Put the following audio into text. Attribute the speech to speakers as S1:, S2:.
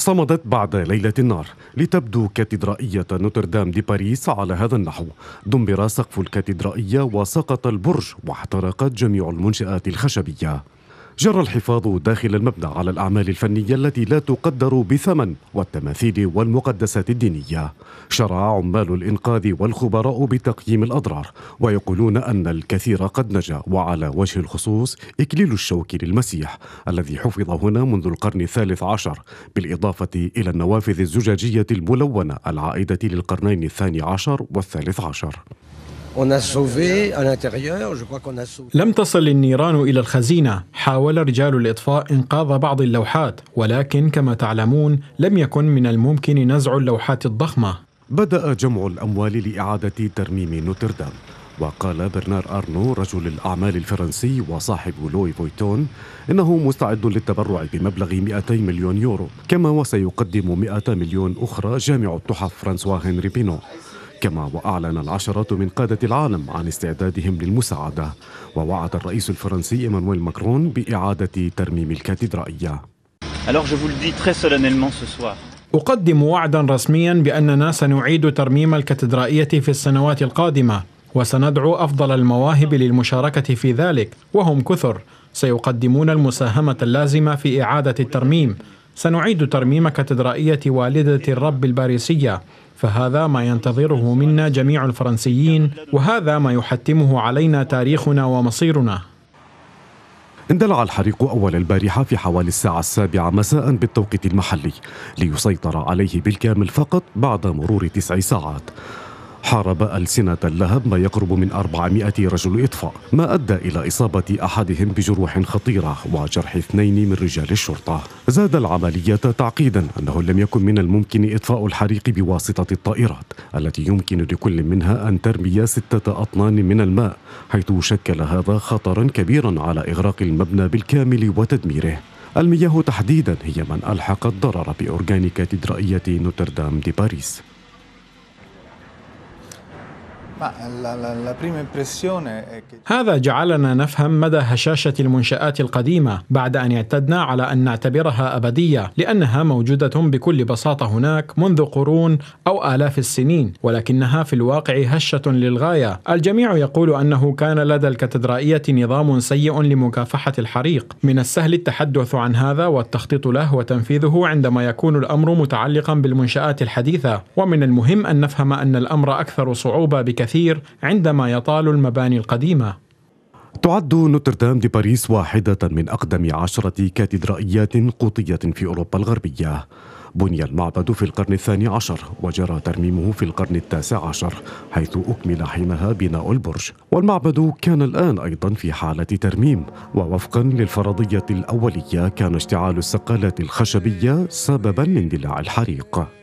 S1: صمدت بعد ليلة النار لتبدو كاتدرائية نوتردام دي باريس على هذا النحو دمر سقف الكاتدرائية وسقط البرج واحترقت جميع المنشآت الخشبية جرى الحفاظ داخل المبنى على الأعمال الفنية التي لا تقدر بثمن والتماثيل والمقدسات الدينية شرع عمال الإنقاذ والخبراء بتقييم الأضرار ويقولون أن الكثير قد نجا وعلى وجه الخصوص إكليل الشوك للمسيح الذي حفظ هنا منذ القرن الثالث عشر بالإضافة إلى النوافذ الزجاجية الملونة العائدة للقرنين الثاني عشر والثالث عشر
S2: لم تصل النيران إلى الخزينة، حاول رجال الإطفاء إنقاذ بعض اللوحات، ولكن كما تعلمون لم يكن من الممكن نزع اللوحات الضخمة. بدأ جمع الأموال لإعادة ترميم
S1: نوتردام، وقال برنار أرنو رجل الأعمال الفرنسي وصاحب لوي فويتون إنه مستعد للتبرع بمبلغ 200 مليون يورو، كما وسيقدم 100 مليون أخرى جامع التحف فرانسوا هنري بينو. كما وأعلن العشرات من قادة العالم عن استعدادهم للمساعدة ووعد الرئيس الفرنسي إيمانويل ماكرون
S2: بإعادة ترميم الكاتدرائية أقدم وعدا رسميا بأننا سنعيد ترميم الكاتدرائية في السنوات القادمة وسندعو أفضل المواهب للمشاركة في ذلك وهم كثر سيقدمون المساهمة اللازمة في إعادة الترميم سنعيد ترميم كاتدرائية والدة الرب الباريسية فهذا ما ينتظره منا جميع الفرنسيين وهذا ما يحتمه علينا تاريخنا ومصيرنا اندلع
S1: الحريق أول البارحة في حوالي الساعة السابعة مساء بالتوقيت المحلي ليسيطر عليه بالكامل فقط بعد مرور تسع ساعات حارب ألسنة اللهب ما يقرب من 400 رجل إطفاء ما أدى إلى إصابة أحدهم بجروح خطيرة وجرح اثنين من رجال الشرطة زاد العملية تعقيدا أنه لم يكن من الممكن إطفاء الحريق بواسطة الطائرات التي يمكن لكل منها أن ترمي ستة أطنان من الماء حيث شكل هذا خطرا كبيرا على إغراق المبنى بالكامل وتدميره المياه تحديدا هي من ألحقت ضرر بأورجانيكات إجرائية نوتردام دي باريس
S2: هذا جعلنا نفهم مدى هشاشة المنشآت القديمة بعد أن اعتدنا على أن نعتبرها أبدية لأنها موجودة بكل بساطة هناك منذ قرون أو آلاف السنين ولكنها في الواقع هشة للغاية الجميع يقول أنه كان لدى الكاتدرائية نظام سيء لمكافحة الحريق من السهل التحدث عن هذا والتخطيط له وتنفيذه عندما يكون الأمر متعلقا بالمنشآت الحديثة ومن المهم أن نفهم أن الأمر أكثر صعوبة بكثير الكثير عندما يطال المباني القديمة
S1: تعد نوتردام دي باريس واحدة من أقدم عشرة كاتدرائيات قوطية في أوروبا الغربية بني المعبد في القرن الثاني عشر وجرى ترميمه في القرن التاسع عشر حيث أكمل حينها بناء البرج والمعبد كان الآن أيضا في حالة ترميم ووفقا للفرضية الأولية كان اشتعال السقالات الخشبية سببا لاندلاع الحريق